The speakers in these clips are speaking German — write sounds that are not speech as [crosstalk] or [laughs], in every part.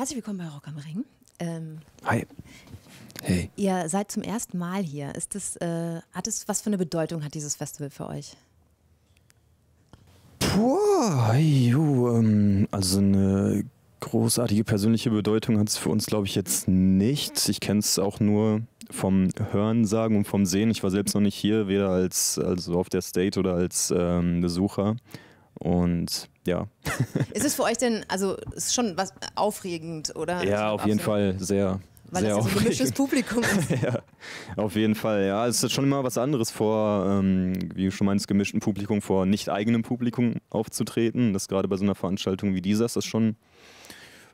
Herzlich willkommen bei Rock am Ring. Ähm, Hi. Hey. Ihr seid zum ersten Mal hier. Ist das, äh, hat es, was für eine Bedeutung hat dieses Festival für euch? Puh, ähm, also eine großartige persönliche Bedeutung hat es für uns, glaube ich, jetzt nicht. Ich kenne es auch nur vom Hören sagen und vom Sehen. Ich war selbst noch nicht hier, weder als also auf der State oder als ähm, Besucher. Und ja. ist es für euch denn, also ist schon was aufregend, oder? Ja, also auf jeden Fall sehr. Weil sehr das ja so ein gemischtes Publikum [laughs] ist. ja, auf jeden Fall, ja. Es ist schon immer was anderes vor, ähm, wie du schon meinst, gemischten Publikum, vor nicht eigenem Publikum aufzutreten. Das gerade bei so einer Veranstaltung wie dieser ist das schon,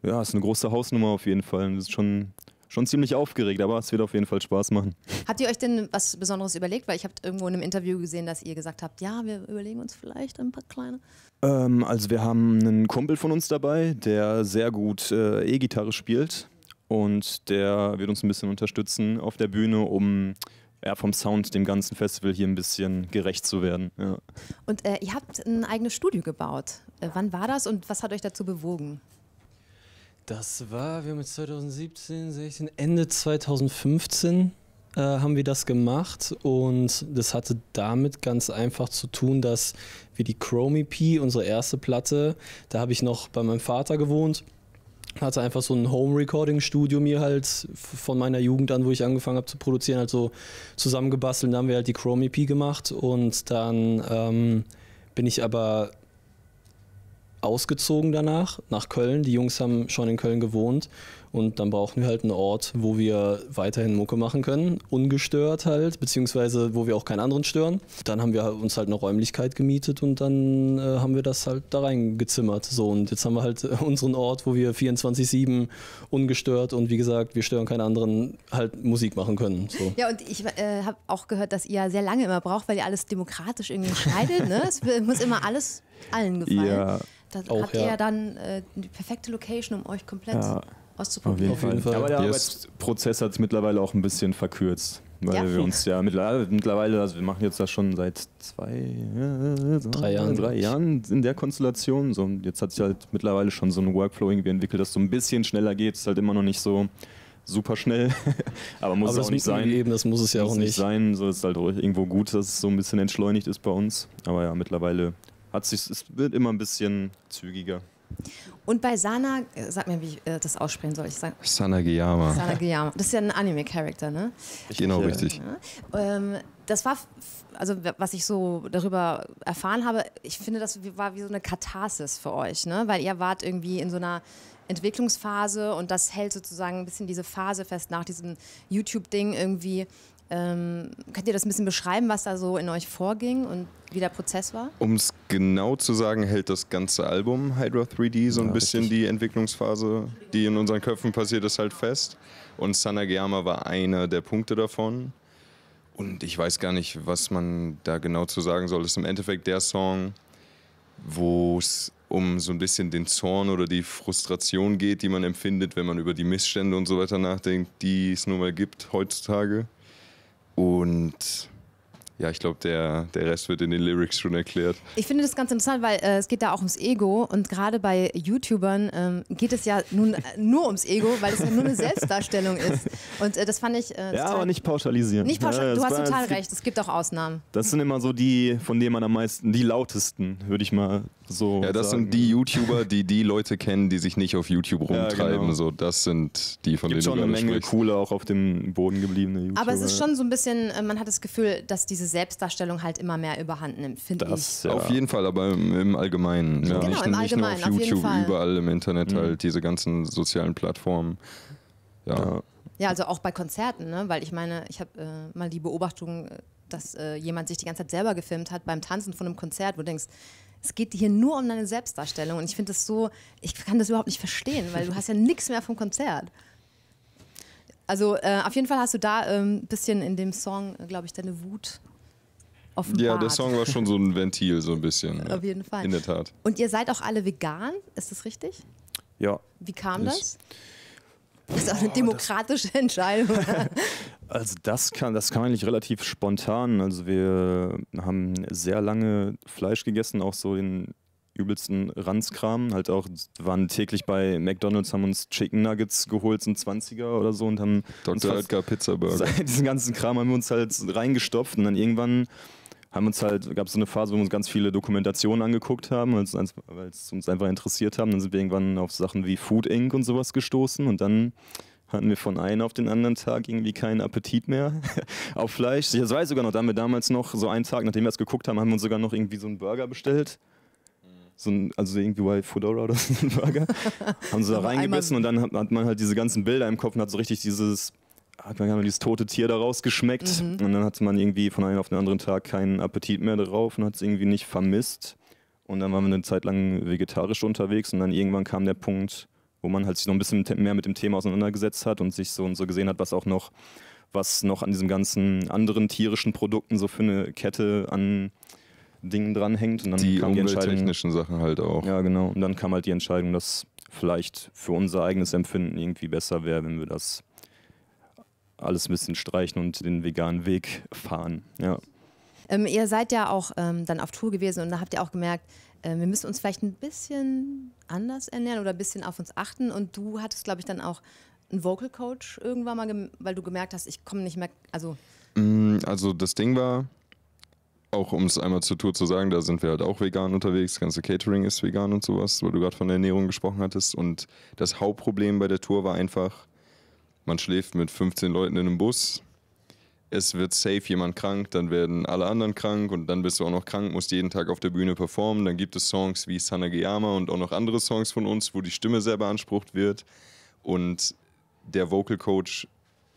ja, ist eine große Hausnummer auf jeden Fall. Das ist schon schon ziemlich aufgeregt, aber es wird auf jeden Fall Spaß machen. Habt ihr euch denn was Besonderes überlegt? Weil ich habe irgendwo in einem Interview gesehen, dass ihr gesagt habt, ja, wir überlegen uns vielleicht ein paar kleine. Ähm, also wir haben einen Kumpel von uns dabei, der sehr gut äh, E-Gitarre spielt und der wird uns ein bisschen unterstützen auf der Bühne, um ja, vom Sound dem ganzen Festival hier ein bisschen gerecht zu werden. Ja. Und äh, ihr habt ein eigenes Studio gebaut. Äh, wann war das und was hat euch dazu bewogen? Das war, wir haben jetzt 2017, 16, Ende 2015 äh, haben wir das gemacht und das hatte damit ganz einfach zu tun, dass wir die Chrome EP, unsere erste Platte, da habe ich noch bei meinem Vater gewohnt, hatte einfach so ein Home-Recording-Studio mir halt von meiner Jugend an, wo ich angefangen habe zu produzieren, halt so zusammengebastelt. Da haben wir halt die Chrome EP gemacht und dann ähm, bin ich aber ausgezogen danach, nach Köln. Die Jungs haben schon in Köln gewohnt und dann brauchten wir halt einen Ort, wo wir weiterhin Mucke machen können, ungestört halt, beziehungsweise wo wir auch keinen anderen stören. Dann haben wir uns halt eine Räumlichkeit gemietet und dann äh, haben wir das halt da reingezimmert. So und jetzt haben wir halt äh, unseren Ort, wo wir 24-7 ungestört und wie gesagt, wir stören keinen anderen, halt Musik machen können. So. Ja, und ich äh, habe auch gehört, dass ihr sehr lange immer braucht, weil ihr alles demokratisch irgendwie entscheidet. ne? Es [laughs] muss immer alles allen gefallen. Ja. Da Auch, habt ihr ja, dann äh, die perfekte Location, um euch komplett ja. auszuprobieren. Auf jeden Fall. Aber der Arbeitsprozess hat es mittlerweile auch ein bisschen verkürzt. Weil ja. wir uns ja äh, mittlerweile, also wir machen jetzt das schon seit zwei, äh, drei Jahren, drei Jahren in der Konstellation. So, jetzt hat sich halt mittlerweile schon so ein Workflow irgendwie entwickelt, dass so ein bisschen schneller geht. Es Ist halt immer noch nicht so super schnell, [laughs] aber muss aber es auch nicht sein. Eben, das muss es ja muss auch nicht sein. So ist halt irgendwo gut, dass es so ein bisschen entschleunigt ist bei uns. Aber ja, mittlerweile hat sich, es wird immer ein bisschen zügiger. Und bei Sana, äh, sag mir, wie ich äh, das aussprechen soll. Ich sag, Sanagiyama. Sanagiyama. Das ist ja ein Anime-Charakter, ne? Ich Genau, ja. richtig. Ja. Ähm, das war, also was ich so darüber erfahren habe, ich finde, das war wie so eine Katharsis für euch, ne? Weil ihr wart irgendwie in so einer Entwicklungsphase und das hält sozusagen ein bisschen diese Phase fest nach diesem YouTube-Ding irgendwie ähm, könnt ihr das ein bisschen beschreiben, was da so in euch vorging und wie der Prozess war? Um es genau zu sagen, hält das ganze Album Hydra 3D so ein ja, bisschen richtig. die Entwicklungsphase, die in unseren Köpfen passiert ist, halt fest. Und Sanagiyama war einer der Punkte davon. Und ich weiß gar nicht, was man da genau zu sagen soll. Es ist im Endeffekt der Song, wo es um so ein bisschen den Zorn oder die Frustration geht, die man empfindet, wenn man über die Missstände und so weiter nachdenkt, die es nun mal gibt heutzutage. Und ja, ich glaube, der, der Rest wird in den Lyrics schon erklärt. Ich finde das ganz interessant, weil äh, es geht da auch ums Ego und gerade bei YouTubern ähm, geht es ja nun äh, nur ums Ego, weil es ja nur eine [laughs] Selbstdarstellung ist. Und äh, das fand ich. Äh, ja, aber nicht pauschalisieren. Nicht pauschal ja, du hast total recht, es gibt auch Ausnahmen. Das sind immer so die, von denen man am meisten, die lautesten, würde ich mal so ja, das sagen. sind die ne? YouTuber, die die [laughs] Leute kennen, die sich nicht auf YouTube rumtreiben. Ja, genau. So, das sind die, von Gibt denen schon du eine Menge coole, auch auf dem Boden gebliebene YouTuber. Aber es ist schon so ein bisschen, äh, man hat das Gefühl, dass diese Selbstdarstellung halt immer mehr Überhand nimmt, finde ich. Ja. Auf jeden Fall, aber im, im Allgemeinen. Ja. Ne? Genau, nicht, im Allgemeinen, nicht nur auf YouTube, auf überall im Internet mhm. halt, diese ganzen sozialen Plattformen. Ja. ja, also auch bei Konzerten, ne? weil ich meine, ich habe äh, mal die Beobachtung, äh, dass äh, jemand sich die ganze Zeit selber gefilmt hat beim Tanzen von einem Konzert, wo du denkst, es geht hier nur um deine Selbstdarstellung. Und ich finde das so, ich kann das überhaupt nicht verstehen, weil du hast ja nichts mehr vom Konzert. Also äh, auf jeden Fall hast du da ein ähm, bisschen in dem Song, glaube ich, deine Wut offenbart. Ja, der Song war schon so ein Ventil, so ein bisschen. auf jeden Fall. In der Tat. Und ihr seid auch alle vegan, ist das richtig? Ja. Wie kam ich das? Das ist auch eine demokratische Entscheidung. [laughs] Also das kann, das kann eigentlich relativ spontan. Also wir haben sehr lange Fleisch gegessen, auch so den übelsten Ranzkram. Halt auch, waren täglich bei McDonalds, haben uns Chicken Nuggets geholt, sind 20er oder so und haben. Dr. Halt Edgar Pizza Burger. [laughs] Diesen ganzen Kram haben wir uns halt reingestopft und dann irgendwann haben uns halt, gab es so eine Phase, wo wir uns ganz viele Dokumentationen angeguckt haben, weil es uns einfach interessiert haben. Dann sind wir irgendwann auf Sachen wie Food Inc. und sowas gestoßen und dann hatten wir von einem auf den anderen Tag irgendwie keinen Appetit mehr [laughs] auf Fleisch. Ich weiß sogar noch, da haben wir damals noch, so einen Tag, nachdem wir es geguckt haben, haben wir uns sogar noch irgendwie so einen Burger bestellt. So ein, also irgendwie bei Foodora oder [laughs] so einen Burger. haben sie da reingebissen und dann hat, hat, man halt diese ganzen Bilder im Kopf und hat so richtig dieses, hat man dieses tote Tier daraus geschmeckt. Mhm. Und dann hatte man irgendwie von einem auf den anderen Tag keinen Appetit mehr drauf und hat es irgendwie nicht vermisst. Und dann waren wir eine Zeit lang vegetarisch unterwegs und dann irgendwann kam der Punkt, wo man halt sich noch ein bisschen mehr mit dem Thema auseinandergesetzt hat und sich so und so gesehen hat, was auch noch, was noch an diesem ganzen anderen tierischen Produkten so für eine Kette an Dingen dranhängt. Und dann die kam die technischen Sachen halt auch. Ja, genau. Und dann kam halt die Entscheidung, dass vielleicht für unser eigenes Empfinden irgendwie besser wäre, wenn wir das alles ein bisschen streichen und den veganen Weg fahren. Ja. Ähm, ihr seid ja auch ähm, dann auf Tour gewesen und da habt ihr auch gemerkt, ähm, wir müssen uns vielleicht ein bisschen anders ernähren oder ein bisschen auf uns achten. Und du hattest, glaube ich, dann auch einen Vocal Coach irgendwann mal, weil du gemerkt hast, ich komme nicht mehr. Also, mm, also das Ding war, auch um es einmal zur Tour zu sagen, da sind wir halt auch vegan unterwegs. Das ganze Catering ist vegan und sowas, weil du gerade von der Ernährung gesprochen hattest. Und das Hauptproblem bei der Tour war einfach, man schläft mit 15 Leuten in einem Bus, es wird safe jemand krank, dann werden alle anderen krank und dann bist du auch noch krank, musst jeden Tag auf der Bühne performen. Dann gibt es Songs wie Sanageyama und auch noch andere Songs von uns, wo die Stimme sehr beansprucht wird. Und der Vocal Coach,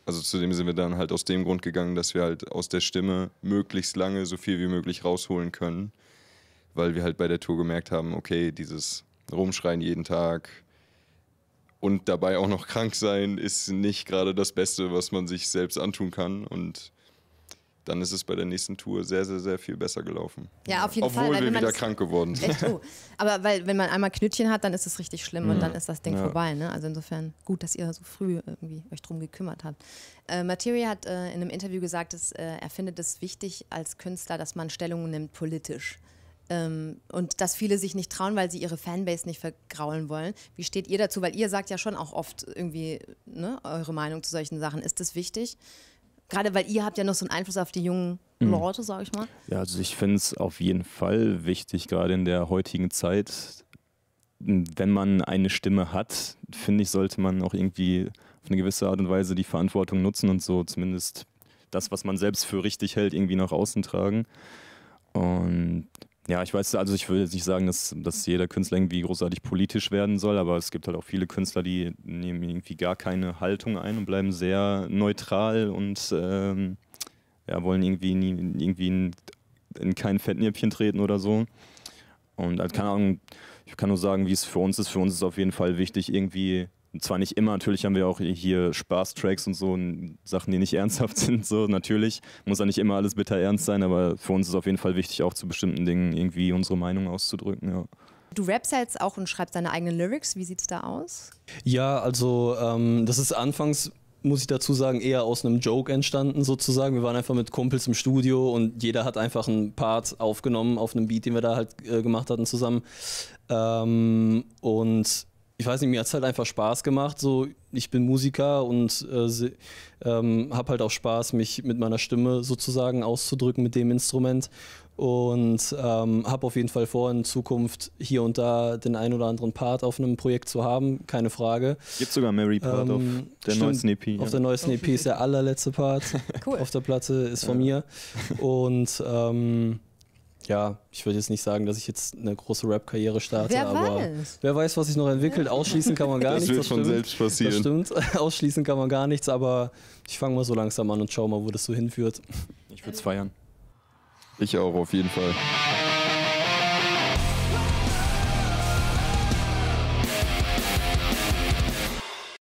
also zu dem sind wir dann halt aus dem Grund gegangen, dass wir halt aus der Stimme möglichst lange so viel wie möglich rausholen können, weil wir halt bei der Tour gemerkt haben, okay, dieses Rumschreien jeden Tag, und dabei auch noch krank sein, ist nicht gerade das Beste, was man sich selbst antun kann. Und dann ist es bei der nächsten Tour sehr, sehr, sehr viel besser gelaufen. Ja, auf jeden Obwohl Fall. Obwohl wir wieder krank geworden sind. Echt, oh. Aber weil, wenn man einmal Knötchen hat, dann ist es richtig schlimm mhm. und dann ist das Ding ja. vorbei. Ne? Also insofern gut, dass ihr so früh irgendwie euch drum gekümmert habt. Äh, Materia hat äh, in einem Interview gesagt, dass, äh, er findet es wichtig als Künstler, dass man Stellung nimmt politisch. Ähm, und dass viele sich nicht trauen, weil sie ihre Fanbase nicht vergraulen wollen. Wie steht ihr dazu? Weil ihr sagt ja schon auch oft irgendwie ne, eure Meinung zu solchen Sachen. Ist das wichtig? Gerade weil ihr habt ja noch so einen Einfluss auf die jungen mhm. Leute, sag ich mal. Ja, also ich finde es auf jeden Fall wichtig, gerade in der heutigen Zeit. Wenn man eine Stimme hat, finde ich, sollte man auch irgendwie auf eine gewisse Art und Weise die Verantwortung nutzen und so zumindest das, was man selbst für richtig hält, irgendwie nach außen tragen. Und ja, ich weiß, also ich würde jetzt nicht sagen, dass, dass jeder Künstler irgendwie großartig politisch werden soll, aber es gibt halt auch viele Künstler, die nehmen irgendwie gar keine Haltung ein und bleiben sehr neutral und ähm, ja, wollen irgendwie, nie, irgendwie in, in kein Fettnäpfchen treten oder so. Und halt, keine Ahnung, ich kann nur sagen, wie es für uns ist. Für uns ist es auf jeden Fall wichtig, irgendwie und zwar nicht immer, natürlich haben wir auch hier Spaßtracks und so und Sachen, die nicht [laughs] ernsthaft sind. So, natürlich muss ja nicht immer alles bitter ernst sein, aber für uns ist auf jeden Fall wichtig, auch zu bestimmten Dingen irgendwie unsere Meinung auszudrücken, ja. Du rappst jetzt auch und schreibst deine eigenen Lyrics. Wie sieht's da aus? Ja, also ähm, das ist anfangs muss ich dazu sagen, eher aus einem Joke entstanden sozusagen. Wir waren einfach mit Kumpels im Studio und jeder hat einfach einen Part aufgenommen auf einem Beat, den wir da halt äh, gemacht hatten zusammen. Ähm, und ich weiß nicht, mir hat es halt einfach Spaß gemacht. So, ich bin Musiker und äh, ähm, habe halt auch Spaß, mich mit meiner Stimme sozusagen auszudrücken mit dem Instrument. Und ähm, habe auf jeden Fall vor, in Zukunft hier und da den einen oder anderen Part auf einem Projekt zu haben, keine Frage. Gibt sogar Mary Part ähm, auf der stimmt, neuesten EP. Ja. Auf der neuesten EP ist der allerletzte Part [laughs] cool. auf der Platte, ist von ja. mir. Und ähm, ja, ich würde jetzt nicht sagen, dass ich jetzt eine große Rap-Karriere starte, wer aber weiß. wer weiß, was sich noch entwickelt. Ausschließen kann man gar das nichts. Wird das wird von selbst passieren. Das stimmt. [laughs] Ausschließen kann man gar nichts, aber ich fange mal so langsam an und schau mal, wo das so hinführt. Ich würde es feiern. Ich auch, auf jeden Fall.